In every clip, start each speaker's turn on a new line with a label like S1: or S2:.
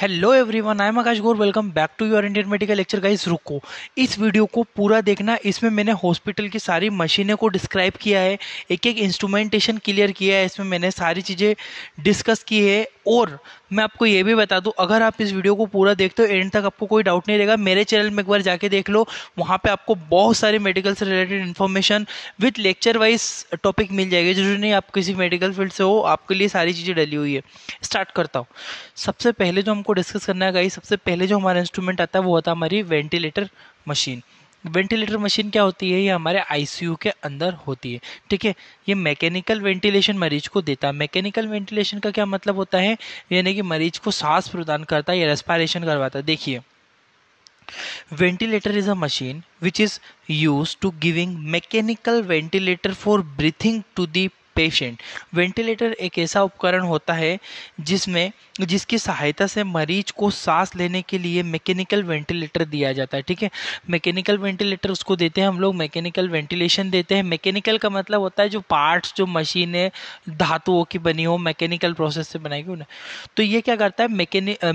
S1: hello everyone I am Akash Gaur welcome back to your Indian medical lecture guys रुको इस video को पूरा देखना इसमें मैंने हॉस्पिटल की सारी मशीनें को डिस्क्राइब किया है एक एक इंस्ट्रूमेंटेशन क्लियर किया है इसमें मैंने सारी चीज़ें डिस्कस की है और मैं आपको ये भी बता दूं अगर आप इस वीडियो को पूरा देखते हो एंड तक आपको कोई डाउट नहीं रहेगा मेरे चैनल में एक बार जाके देख लो वहाँ पे आपको बहुत सारे मेडिकल से related information with lecture wise topic मिल जाएगी जरूरी नहीं आप किसी मेडिकल फील्ड से हो आपके लिए सारी चीज़ें डली हुई है स्टार्ट करता हूँ सबसे पहले जो हमको डिस्कस करना है गाई सबसे पहले जो हमारा इंस्ट्रूमेंट आता है वो होता है हमारी वेंटिलेटर मशीन वेंटिलेटर मशीन क्या होती है ये हमारे आईसीयू के अंदर होती है ठीक है ये मैकेनिकल वेंटिलेशन मरीज को देता है मैकेनिकल वेंटिलेशन का क्या मतलब होता है यानी कि मरीज को सांस प्रदान करता है या रेस्पायरेशन करवाता है देखिए ventilator is a machine which is use to giving mechanical ventilator for breathing to the patient ventilator एक ऐसा उपकरण होता है जिसमें जिसकी सहायता से मरीज को सांस लेने के लिए मैकेनिकल वेंटिलेटर दिया जाता है ठीक है मैकेनिकल वेंटिलेटर उसको देते हैं हम लोग मैकेनिकल वेंटिलेशन देते हैं मैकेनिकल का मतलब होता है जो पार्ट्स जो मशीनें धातुओं की बनी हो मैकेनिकल प्रोसेस से बनाई गई तो ये क्या करता है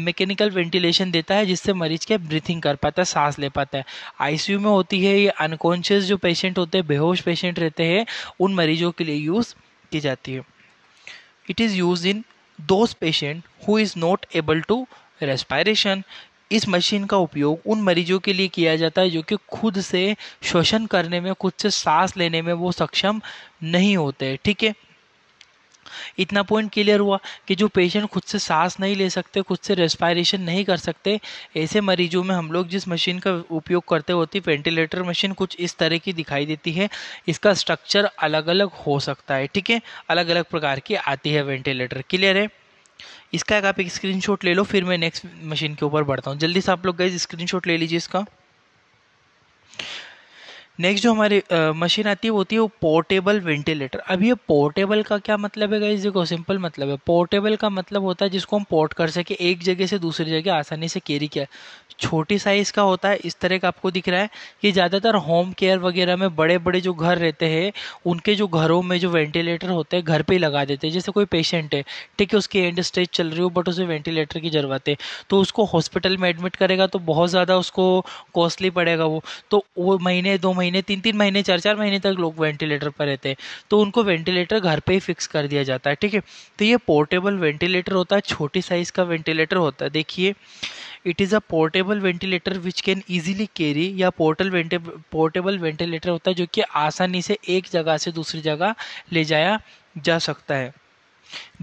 S1: मैकेनिकल वेंटिलेशन देता है जिससे मरीज के ब्रीथिंग कर पाता है सांस ले पाता है आईसीयू में होती है ये अनकॉन्शियस जो पेशेंट होते हैं बेहोश पेशेंट रहते हैं उन मरीजों के लिए यूज़ की जाती है it is use in those patient who is not able to respiration इस मशीन का उपयोग उन मरीजों के लिए किया जाता है जो कि खुद से श्वसन करने में खुद से सांस लेने में वो सक्षम नहीं होते ठीक है इतना पॉइंट क्लियर हुआ कि जो पेशेंट खुद से सांस नहीं ले सकते खुद से रेस्पायरेशन नहीं कर सकते ऐसे मरीजों में हम लोग जिस मशीन का उपयोग करते होती वेंटिलेटर मशीन कुछ इस तरह की दिखाई देती है इसका स्ट्रक्चर अलग अलग हो सकता है ठीक है अलग अलग प्रकार की आती है वेंटिलेटर क्लियर है इसका एक आप एक स्क्रीन ले लो फिर मैं नेक्स्ट मशीन के ऊपर बढ़ता हूँ जल्दी से आप लोग गए स्क्रीन ले लीजिए इसका नेक्स्ट जो हमारी मशीन आती है वो होती है वो पोर्टेबल वेंटिलेटर अब ये पोर्टेबल का क्या मतलब है गाइज देखो सिंपल मतलब है पोर्टेबल का मतलब होता है जिसको हम पोर्ट कर सके एक जगह से दूसरी जगह आसानी से कैरी किया छोटी साइज़ का होता है इस तरह का आपको दिख रहा है कि ज़्यादातर होम केयर वगैरह में बड़े बड़े जो घर रहते हैं उनके जो घरों में जो वेंटिलेटर होते हैं घर पर ही लगा देते हैं जैसे कोई पेशेंट है ठीक है उसकी एंड स्टेज चल रही हो बट उसे वेंटिलेटर की ज़रूरत है तो उसको हॉस्पिटल में एडमिट करेगा तो बहुत ज़्यादा उसको कॉस्टली पड़ेगा वो तो वो महीने दो महीने महीने तीन तीन महीने चार चार महीने तक लोग वेंटिलेटर पर रहते हैं तो उनको वेंटिलेटर घर पे ही फिक्स कर दिया जाता है ठीक है तो ये पोर्टेबल वेंटिलेटर होता है छोटी साइज़ का वेंटिलेटर होता है देखिए it is a portable ventilator which can easily carry या पोर्टल वेंटे पोर्टेबल वेंटिलेटर होता है जो कि आसानी से एक जगह से दूसरी जगह ले जाया जा सकता है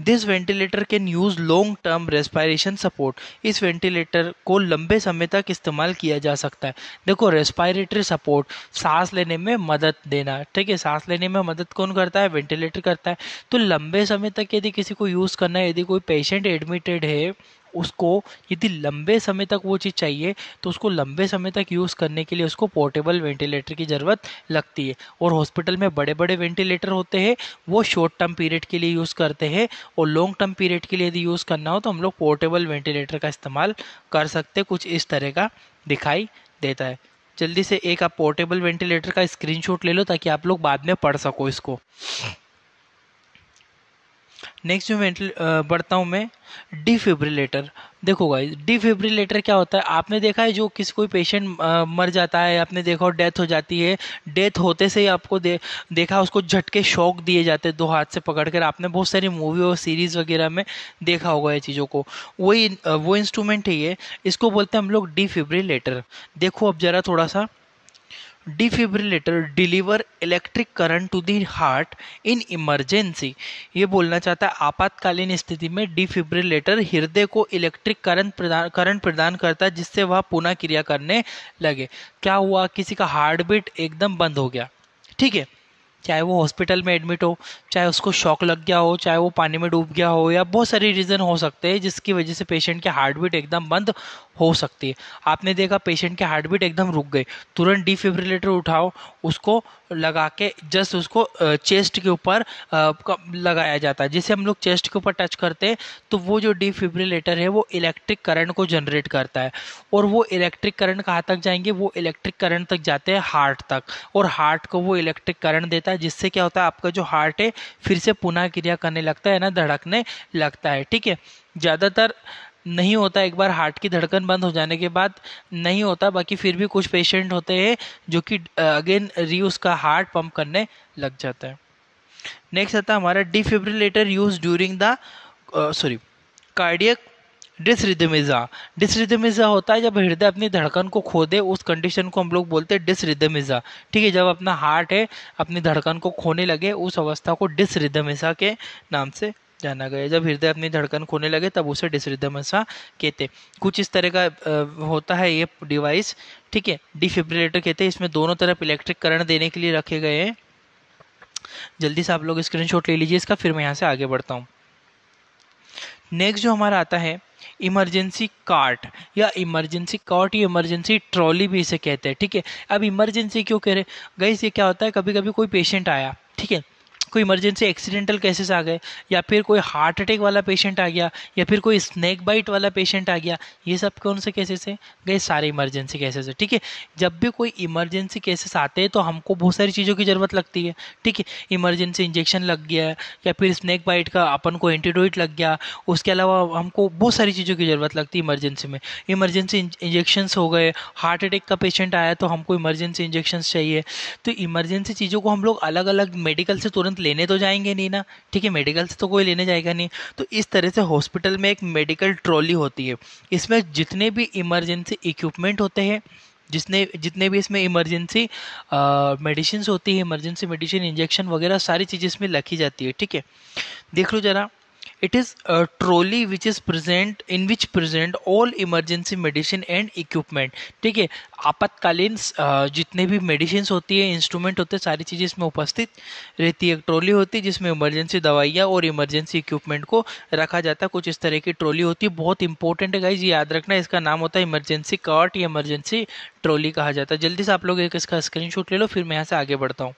S1: this ventilator can use long term respiration support इस वेंटिलेटर को लंबे समय तक इस्तेमाल किया जा सकता है देखो रेस्पायरेटरी सपोर्ट सांस लेने में मदद देना ठीक है सांस लेने में मदद कौन करता है वेंटिलेटर करता है तो लंबे समय तक यदि किसी को यूज़ करना है यदि कोई पेशेंट एडमिटेड है उसको यदि लंबे समय तक वो चीज़ चाहिए तो उसको लंबे समय तक यूज़ करने के लिए उसको पोर्टेबल वेंटिलेटर की ज़रूरत लगती है और हॉस्पिटल में बड़े बड़े वेंटिलेटर होते हैं वो शॉर्ट टर्म पीरियड के लिए यूज़ करते हैं और लॉन्ग टर्म पीरियड के लिए यदि यूज़ करना हो तो हम लोग पोर्टेबल वेंटिलेटर का इस्तेमाल कर सकते कुछ इस तरह का दिखाई देता है जल्दी से एक आप पोर्टेबल वेंटिलेटर का स्क्रीनशॉट ले लो ताकि आप लोग बाद में पढ़ सको इसको नेक्स्ट जो वेंटिल बढ़ता हूँ मैं डिफिब्रिलेटर देखो गाइस डिफिब्रिलेटर क्या होता है आपने देखा है जो किसी कोई पेशेंट मर जाता है आपने देखा हो डेथ हो जाती है डेथ होते से ही आपको दे, देखा उसको झटके शॉक दिए जाते हैं दो हाथ से पकड़ कर आपने बहुत सारी मूवी और सीरीज़ वगैरह में देखा होगा ये चीज़ों को वही वो इंस्ट्रूमेंट है ये इसको बोलते हैं हम लोग डिफिब्रिलेटर देखो अब ज़रा थोड़ा सा defibrillator deliver electric current to the heart in emergency ये बोलना चाहता है आपातकालीन स्थिति में डिफिब्रिलेटर हृदय को इलेक्ट्रिक करंट प्रदान करंट प्रदान करता है जिससे वह पुनः क्रिया करने लगे क्या हुआ किसी का हार्ट बीट एकदम बंद हो गया ठीक है चाहे वो हॉस्पिटल में एडमिट हो चाहे उसको शॉक लग गया हो चाहे वो पानी में डूब गया हो या बहुत सारे रीज़न हो सकते हैं जिसकी वजह से पेशेंट की हार्ट बीट एकदम बंद हो सकती है आपने देखा पेशेंट के हार्ट बीट एकदम रुक गए तुरंत डिफिब्रिलेटर उठाओ उसको लगा के जस्ट उसको चेस्ट के ऊपर लगाया जाता है जिसे हम लोग चेस्ट के ऊपर टच करते हैं तो वो जो डिफिब्रिलेटर है वो इलेक्ट्रिक करंट को जनरेट करता है और वो इलेक्ट्रिक करंट कहाँ तक जाएंगे वो इलेक्ट्रिक करंट तक जाते हैं हार्ट तक और हार्ट को वो इलेक्ट्रिक करंट देता है जाता है जिससे क्या होता है आपका जो हार्ट है फिर से पुनः क्रिया करने लगता है ना धड़कने लगता है ठीक है ज़्यादातर नहीं होता एक बार हार्ट की धड़कन बंद हो जाने के बाद नहीं होता बाकी फिर भी कुछ पेशेंट होते हैं जो कि अगेन री उसका हार्ट पंप करने लग जाता है नेक्स्ट आता है हमारा defibrillator use during the sorry cardiac dysrhythmias dysrhythmias होता है जब हृदय अपनी धड़कन को खो दे उस कंडीशन को हम लोग बोलते हैं डिसरिदमिज़ा ठीक है जब अपना हार्ट है अपनी धड़कन को खोने लगे उस अवस्था को डिसरिदमिज़ा के नाम से जाना गया जब हृदय अपनी धड़कन खोने लगे तब उसे डिसरिदमिज़ा कहते कुछ इस तरह का होता है ये डिवाइस ठीक है डिफिब्रिलेटर कहते हैं इसमें दोनों तरफ इलेक्ट्रिक करंट देने के लिए रखे गए हैं जल्दी से आप लोग स्क्रीनशॉट ले लीजिए इसका फिर मैं यहाँ से आगे बढ़ता हूँ नेक्स्ट जो हमारा आता है इमरजेंसी कार्ट या इमरजेंसी कार्ट या इमरजेंसी ट्रॉली भी इसे कहते हैं ठीक है अब इमरजेंसी क्यों कह रहे गई ये क्या होता है कभी कभी कोई पेशेंट आया ठीक है कोई इमरजेंसी एक्सीडेंटल केसेस आ गए या फिर कोई हार्ट अटैक वाला पेशेंट आ गया या फिर कोई स्नैक बाइट वाला पेशेंट आ गया ये सब कौन से केसेस है गए सारे इमरजेंसी केसेस है ठीक है जब भी कोई इमरजेंसी केसेस आते हैं तो हमको बहुत सारी चीज़ों की ज़रूरत लगती है ठीक है इमरजेंसी इंजेक्शन लग गया या फिर स्नैक बाइट का अपन को एंटीडोइट लग गया उसके अलावा हमको बहुत सारी चीज़ों की ज़रूरत लगती है इमरजेंसी में इमरजेंसी इंजेक्शन हो गए हार्ट अटैक का पेशेंट आया तो हमको इमरजेंसी इंजेक्शन चाहिए तो इमरजेंसी चीज़ों को हम लोग अलग अलग मेडिकल से तुरंत लेने तो जाएंगे नहीं ना ठीक है मेडिकल से तो कोई लेने जाएगा नहीं तो इस तरह से हॉस्पिटल में एक मेडिकल ट्रॉली होती है इसमें जितने भी इमरजेंसी इक्विपमेंट होते हैं जिसने जितने भी इसमें इमरजेंसी मेडिसिन होती है इमरजेंसी मेडिसिन इंजेक्शन वगैरह सारी चीज़ें इसमें लिखी जाती है ठीक है देख लो ज़रा it is a trolley which is present in which present all emergency medicine and equipment ठीक है आपातकालीन जितने भी मेडिसिन होती है इंस्ट्रूमेंट होते हैं सारी चीज़ें इसमें उपस्थित रहती है एक ट्रॉली होती है जिसमें इमरजेंसी दवाइयाँ और इमरजेंसी इक्विपमेंट को रखा जाता है कुछ इस तरह की ट्रॉली होती है बहुत इंपॉर्टेंट है गाइज याद रखना इसका नाम होता है इमरजेंसी कार्ट या इमरजेंसी ट्रॉली कहा जाता है जल्दी से आप लोग एक इसका शूट ले लो फिर मैं यहाँ से आगे बढ़ता हूँ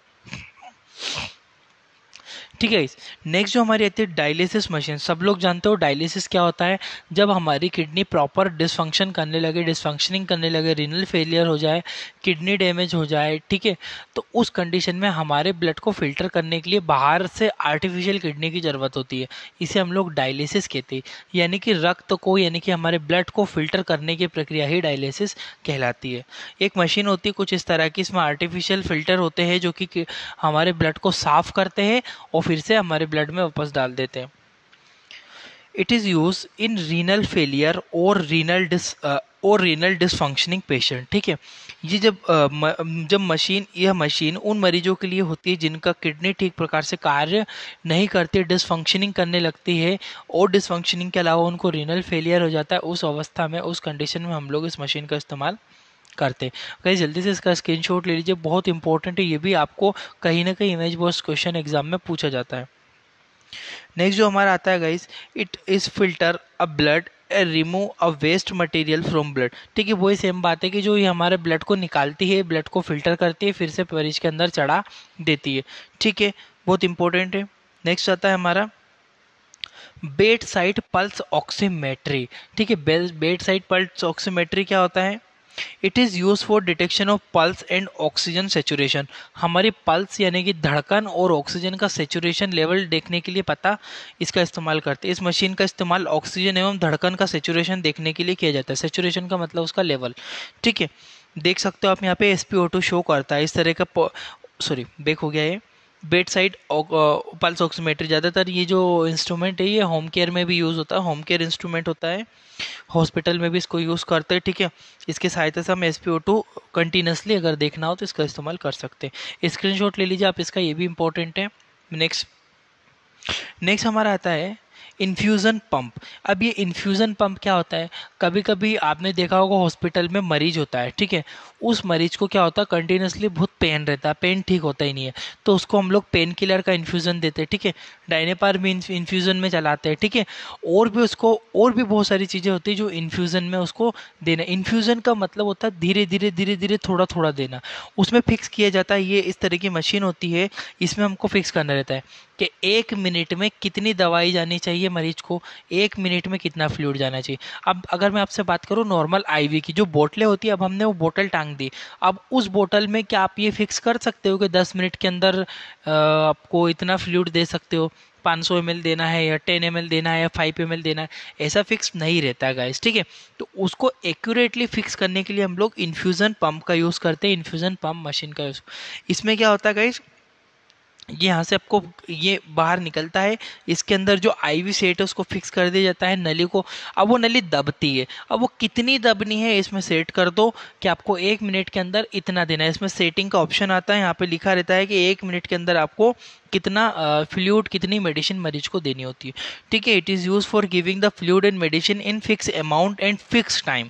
S1: ठीक है इस नेक्स्ट जो हमारी आती है डायलिसिस मशीन सब लोग जानते हो डायलिसिस क्या होता है जब हमारी किडनी प्रॉपर डिसफंक्शन करने लगे डिसफंक्शनिंग करने लगे रिनल फेलियर हो जाए किडनी डैमेज हो जाए ठीक है तो उस कंडीशन में हमारे ब्लड को फिल्टर करने के लिए बाहर से आर्टिफिशियल किडनी की ज़रूरत होती है इसे हम लोग डायलिसिस कहते हैं यानी कि रक्त को यानी कि हमारे ब्लड को फिल्टर करने की प्रक्रिया ही डायलिसिस कहलाती है एक मशीन होती है कुछ इस तरह की इसमें आर्टिफिशियल फिल्टर होते हैं जो कि हमारे ब्लड को साफ़ करते हैं और फिर से हमारे ब्लड में वापस डाल देते हैं it is use in renal failure और रीनल डिस और रीनल डिसफंक्शनिंग पेशेंट ठीक है ये जब जब मशीन यह मशीन उन मरीजों के लिए होती है जिनका किडनी ठीक प्रकार से कार्य नहीं करती डिसफंक्शनिंग करने लगती है और डिसफंक्शनिंग के अलावा उनको रीनल फेलियर हो जाता है उस अवस्था में उस कंडीशन में हम लोग इस मशीन का इस्तेमाल करते तो कहीं जल्दी से इसका स्क्रीनशॉट ले लीजिए बहुत इंपॉर्टेंट है ये भी आपको कहीं ना कहीं इमेज बॉस क्वेश्चन एग्जाम में पूछा जाता है नेक्स्ट जो हमारा आता है guys it is filter a blood remove a waste material from blood ठीक है वही सेम बात है कि जो ये हमारे ब्लड को निकालती है ब्लड को फिल्टर करती है फिर से परिज के अंदर चढ़ा देती है ठीक है बहुत इंपॉर्टेंट है नेक्स्ट आता है हमारा बेड साइड पल्स ऑक्सीमेट्री ठीक है बेड साइड पल्स ऑक्सीमेट्री क्या होता है it is use for detection of pulse and oxygen saturation हमारी पल्स यानी कि धड़कन और ऑक्सीजन का सेचुरेशन लेवल देखने के लिए पता इसका इस्तेमाल करते हैं इस मशीन का इस्तेमाल ऑक्सीजन एवं धड़कन का सेचुरेशन देखने के लिए किया जाता है सेचुरेशन का मतलब उसका लेवल ठीक है देख सकते हो आप यहाँ पे एस शो करता है इस तरह का सॉरी बेक हो गया है बेड साइड पल्स ऑक्सीमीटर ज़्यादातर ये जो इंस्ट्रूमेंट है ये होम केयर में भी यूज़ होता है होम केयर इंस्ट्रूमेंट होता है हॉस्पिटल में भी इसको यूज़ करते हैं ठीक है इसके सहायता से हम S P O two continuously अगर देखना हो तो इसका इस्तेमाल कर सकते हैं स्क्रीन शॉट ले लीजिए आप इसका ये भी इंपॉर्टेंट है नेक्स्ट नेक्स्ट हमारा आता है इन्फ्यूज़न पंप अब ये इन्फ्यूज़न पंप क्या होता है कभी कभी आपने देखा होगा हॉस्पिटल में मरीज होता है ठीक है उस मरीज को क्या होता है कंटिन्यूसली बहुत पेन रहता है पेन ठीक होता ही नहीं है तो उसको हम लोग पेन किलर का इन्फ्यूज़न देते हैं ठीक है डाइनेपार भी इन्फ्यूज़न में चलाते हैं ठीक है और भी उसको और भी बहुत सारी चीज़ें होती है जो इन्फ्यूज़न में उसको देना इन्फ्यूज़न का मतलब होता है धीरे धीरे धीरे धीरे थोड़ा थोड़ा देना उसमें फिक्स किया जाता है ये इस तरह की मशीन होती है इसमें हमको फिक्स करना रहता है कि एक मिनट में कितनी दवाई जानी चाहिए मरीज को एक मिनट में कितना फ्लूड जाना चाहिए अब अगर मैं आपसे बात करूँ नॉर्मल आईवी की जो बोटलें होती है अब हमने वो बोतल टांग दी अब उस बोतल में क्या आप ये फिक्स कर सकते हो कि दस मिनट के अंदर आपको इतना फ्लूड दे सकते हो 500 एम देना है या 10 एम देना है या 5 एम देना है ऐसा फिक्स नहीं रहता गाइस ठीक है तो उसको एक्यूरेटली फिक्स करने के लिए हम लोग इन्फ्यूज़न पम्प का यूज़ करते हैं इन्फ्यूज़न पम्प मशीन का यूज़ इसमें क्या होता है गाइस ये यहाँ से आपको ये बाहर निकलता है इसके अंदर जो आई वी सेट है उसको फिक्स कर दिया जाता है नली को अब वो नली दबती है अब वो कितनी दबनी है इसमें सेट कर दो कि आपको एक मिनट के अंदर इतना देना है इसमें सेटिंग का ऑप्शन आता है यहाँ पे लिखा रहता है कि एक मिनट के अंदर आपको कितना फ्लूड कितनी मेडिसिन मरीज को देनी होती है ठीक है it is use for giving the fluid and medicine in fix amount and fix time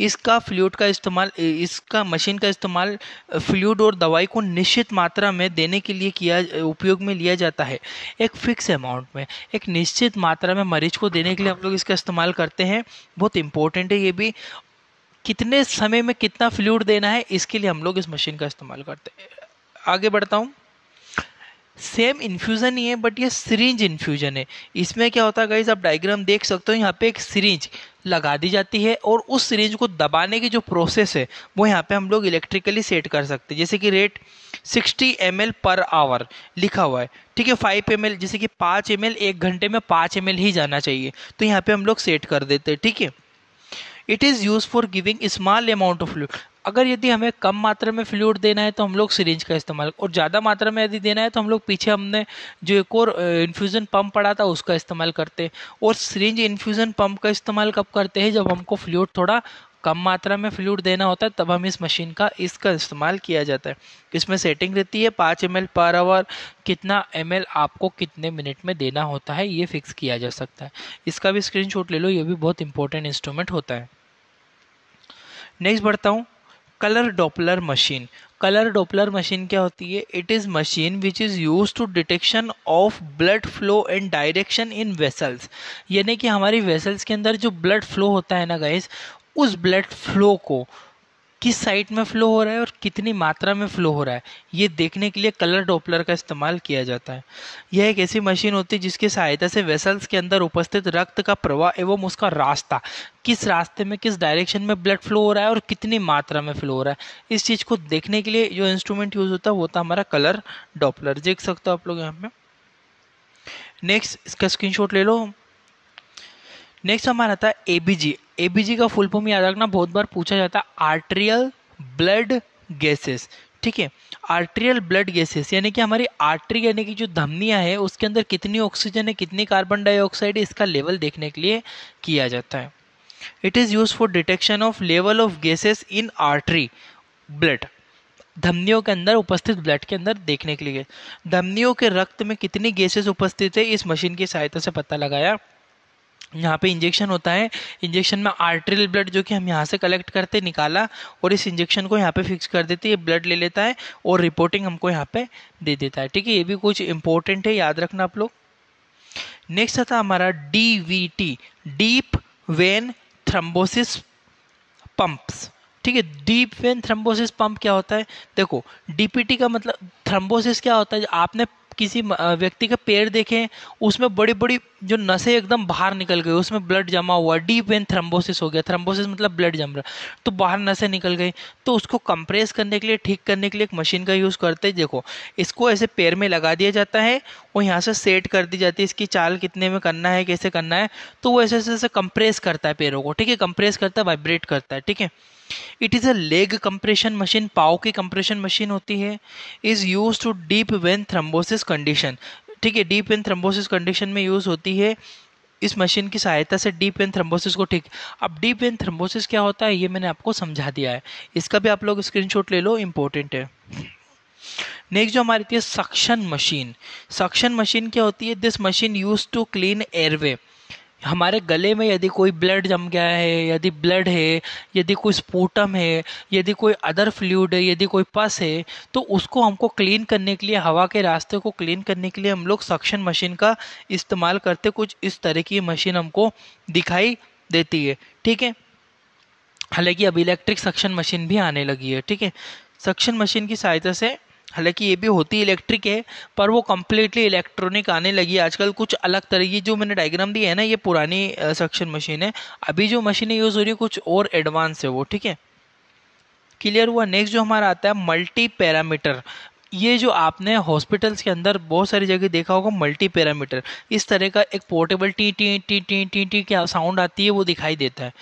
S1: इसका फ्लूड का इस्तेमाल इसका मशीन का इस्तेमाल फ्लूड और दवाई को निश्चित मात्रा में देने के लिए किया उपयोग में लिया जाता है एक फिक्स अमाउंट में एक निश्चित मात्रा में मरीज को देने के लिए हम लोग इसका इस्तेमाल करते हैं बहुत इंपॉर्टेंट है ये भी कितने समय में कितना फ्लूड देना है इसके लिए हम लोग इस मशीन का इस्तेमाल करते हैं आगे बढ़ता हूँ सेम इन्फ्यूज़न ही है बट ये सिरिंज इन्फ्यूज़न है इसमें क्या होता है गाइज आप डायग्राम देख सकते हो यहाँ पे एक सीरीज लगा दी जाती है और उस सिरिंज को दबाने की जो प्रोसेस है वो यहाँ पे हम लोग इलेक्ट्रिकली सेट कर सकते हैं जैसे कि रेट 60 एम पर आवर लिखा हुआ है ठीक है 5 एम जैसे कि 5 एम एक घंटे में 5 एम ही जाना चाहिए तो यहाँ पे हम लोग सेट कर देते हैं ठीक है it is use for giving small amount of flu अगर यदि हमें कम मात्रा में फ्लूड देना है तो हम लोग सिरिंज का इस्तेमाल और ज़्यादा मात्रा में यदि देना है तो हम लोग पीछे हमने जो एक और इन्फ्यूज़न पम्प पड़ा था उसका इस्तेमाल करते हैं और सिरिंज इन्फ्यूज़न पम्प का इस्तेमाल कब करते हैं जब हमको फ्लूड थोड़ा कम मात्रा में फ्लूड देना होता है तब हम इस मशीन का इसका इस्तेमाल किया जाता है इसमें सेटिंग रहती है पाँच एम पर आवर कितना एम आपको कितने मिनट में देना होता है ये फिक्स किया जा सकता है इसका भी स्क्रीनशॉट ले लो ये भी बहुत इंपॉर्टेंट इंस्ट्रूमेंट होता है नेक्स्ट बढ़ता हूँ colour Doppler machine colour Doppler machine क्या होती है it is machine which is use to detection of blood flow and direction in vessels यानी कि हमारी वेसल्स के अंदर जो ब्लड फ्लो होता है ना गाइज उस ब्लड फ्लो को किस साइड में फ्लो हो रहा है और कितनी मात्रा में फ्लो हो रहा है ये देखने के लिए कलर डॉपलर का इस्तेमाल किया जाता है यह एक ऐसी मशीन होती है जिसकी सहायता से वेसल्स के अंदर उपस्थित रक्त का प्रवाह एवं उसका रास्ता किस रास्ते में किस डायरेक्शन में ब्लड फ्लो हो रहा है और कितनी मात्रा में फ्लो हो रहा है इस चीज़ को देखने के लिए जो इंस्ट्रूमेंट यूज़ होता है वो था हमारा कलर डॉपलर देख सकते हो आप लोग यहाँ पे नेक्स्ट इसका स्क्रीनशॉट ले लो नेक्स्ट हमारा था एबीजी एबीजी का फुल फॉर्म याद रखना बहुत बार पूछा जाता है आर्ट्रियल ब्लड गैसेस ठीक है आर्ट्रियल ब्लड गैसेस यानी कि हमारी आर्टरी यानी कि जो धमनियां है उसके अंदर कितनी ऑक्सीजन है कितनी कार्बन डाइऑक्साइड है इसका लेवल देखने के लिए किया जाता है it is use for detection of level of gases in artery blood धमनियों के अंदर उपस्थित ब्लड के अंदर देखने के लिए धमनियों के रक्त में कितनी गैसेस उपस्थित है इस मशीन की सहायता से पता लगाया यहाँ पे इंजेक्शन होता है इंजेक्शन में आर्टरियल ब्लड जो कि हम यहाँ से कलेक्ट करते निकाला और इस इंजेक्शन को यहाँ पे फिक्स कर देती है ब्लड ले लेता है और रिपोर्टिंग हमको यहाँ पे दे देता है ठीक है ये भी कुछ इंपॉर्टेंट है याद रखना आप लोग नेक्स्ट आता हमारा D V T deep vein thrombosis pumps ठीक है डीप वेन थ्रम्बोसिस पंप क्या होता है देखो डीपीटी का मतलब थ्रम्बोसिस क्या होता है आपने किसी व्यक्ति का पैर देखें उसमें बड़ी बड़ी जो नसें एकदम बाहर निकल गई उसमें ब्लड जमा हुआ डीप वेन थ्रम्बोसिस हो गया थ्रम्बोसिस मतलब ब्लड जम रहा तो बाहर नसें निकल गई तो उसको कंप्रेस करने के लिए ठीक करने के लिए एक मशीन का यूज़ करते हैं देखो इसको ऐसे पैर में लगा दिया जाता है और यहाँ से सेट कर दी जाती है इसकी चाल कितने में करना है कैसे करना है तो वो ऐसे ऐसे कंप्रेस करता है पैरों को ठीक है कंप्रेस करता है वाइब्रेट करता है ठीक है it is a leg compression machine पाओ की कंप्रेशन मशीन होती है is use to deep vein thrombosis condition ठीक है डीप वेन थ्रम्बोसिस कंडीशन में यूज़ होती है इस मशीन की सहायता से डीप वेन थ्रम्बोसिस को ठीक अब डीप वेन थ्रम्बोसिस क्या होता है ये मैंने आपको समझा दिया है इसका भी आप लोग स्क्रीनशॉट ले लो इम्पोर्टेंट है नेक्स्ट जो हमारी थी सक्शन मशीन सक्शन मशीन क्या होती है this machine use to clean airway हमारे गले में यदि कोई ब्लड जम गया है यदि ब्लड है यदि कोई स्पूटम है यदि कोई अदर फ्लूड है यदि कोई पस है तो उसको हमको क्लीन करने के लिए हवा के रास्ते को क्लीन करने के लिए हम लोग सक्शन मशीन का इस्तेमाल करते कुछ इस तरह की मशीन हमको दिखाई देती है ठीक है हालांकि अब इलेक्ट्रिक सक्शन मशीन भी आने लगी है ठीक है सक्शन मशीन की सहायता से हालांकि ये भी होती इलेक्ट्रिक है पर वो कम्प्लीटली इलेक्ट्रॉनिक आने लगी है आजकल कुछ अलग तरह की जो मैंने डायग्राम दी है ना ये पुरानी सक्शन मशीन है अभी जो मशीनें यूज़ हो रही है कुछ और एडवांस है वो ठीक है क्लियर हुआ नेक्स्ट जो हमारा आता है मल्टी पैरामीटर ये जो आपने हॉस्पिटल्स के अंदर बहुत सारी जगह देखा होगा मल्टी पैरामीटर इस तरह का एक पोर्टेबल टी टी टी टी टी टी क्या साउंड आती है वो दिखाई देता है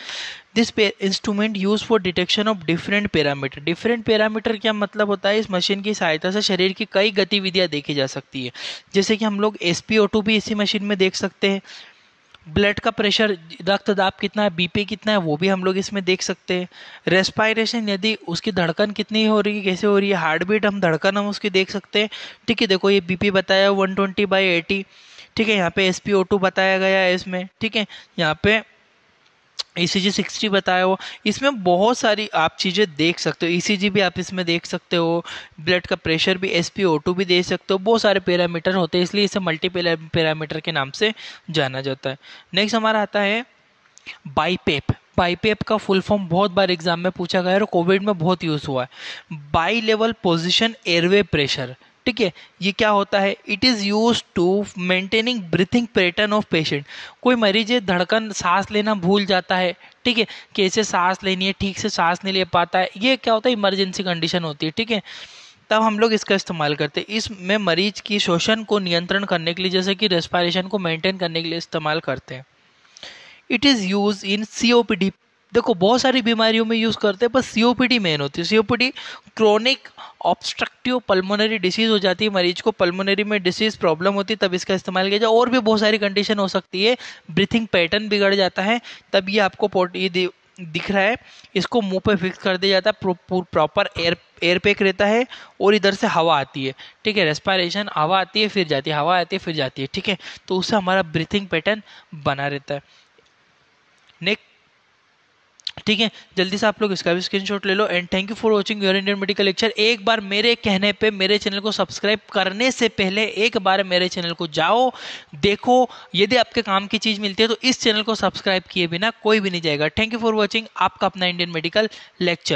S1: this instrument use for detection of different parameter different parameter क्या मतलब होता है इस मशीन की सहायता से शरीर की कई गतिविधियाँ देखी जा सकती है जैसे कि हम लोग एस भी इसी मशीन में देख सकते हैं ब्लड का प्रेशर रक्त दाब कितना है बीपी कितना है वो भी हम लोग इसमें देख सकते हैं रेस्पायरेशन यदि उसकी धड़कन कितनी हो रही है कैसे हो रही है हार्ट बीट हम धड़कन हम उसकी देख सकते हैं ठीक है देखो ये बीपी बताया वन ट्वेंटी बाई एटी ठीक है यहाँ पे एस पी ओ टू बताया गया है इसमें ठीक है यहाँ पे ई सी जी सिक्सटी बताया हो इसमें बहुत सारी आप चीज़ें देख सकते हो ई सी जी भी आप इसमें देख सकते हो ब्लड का प्रेशर भी एस पी ओ टू भी देख सकते हो बहुत सारे पैरामीटर होते हैं इसलिए इसे मल्टी पैरामीटर के नाम से जाना जाता है नेक्स्ट हमारा आता है बाईपेप बाईपेप का फुल फॉर्म बहुत बार एग्जाम में पूछा गया है और कोविड में बहुत यूज़ हुआ है bi level position airway pressure ठीक है ये क्या होता है it is use to maintaining breathing pattern of patient कोई मरीज धड़कन सांस लेना भूल जाता है ठीक है कैसे सांस लेनी है ठीक से सांस नहीं ले पाता है ये क्या होता है इमरजेंसी कंडीशन होती है ठीक है तब हम लोग इसका इस्तेमाल करते हैं इसमें मरीज की शोषण को नियंत्रण करने के लिए जैसे कि रेस्पायरेशन को मेंटेन करने के लिए इस्तेमाल करते हैं it is use in C देखो बहुत सारी बीमारियों में यूज़ करते हैं पर सीओपीडी मेन होती है COPD chronic obstructive pulmonary disease हो जाती है मरीज को पल्मोनरी में डिसीज़ प्रॉब्लम होती है तब इसका इस्तेमाल किया जाए और भी बहुत सारी कंडीशन हो सकती है ब्रीथिंग पैटर्न बिगड़ जाता है तब ये आपको ये दिख रहा है इसको मुंह पे फिक्स कर दिया जाता है प्रॉपर एयर एयर पैक रहता है और इधर से हवा आती है ठीक है रेस्पायरेशन हवा आती है फिर जाती है हवा आती है फिर जाती है ठीक है तो उससे हमारा ब्रीथिंग पैटर्न बना रहता है नेक्स्ट ठीक है जल्दी से आप लोग इसका भी स्क्रीनशॉट ले लो and thank you for watching your Indian medical lecture एक बार मेरे कहने पे मेरे चैनल को सब्सक्राइब करने से पहले एक बार मेरे चैनल को जाओ देखो यदि आपके काम की चीज़ मिलती है तो इस चैनल को सब्सक्राइब किए बिना कोई भी नहीं जाएगा थैंक यू फॉर वॉचिंग आपका अपना इंडियन मेडिकल लेक्चर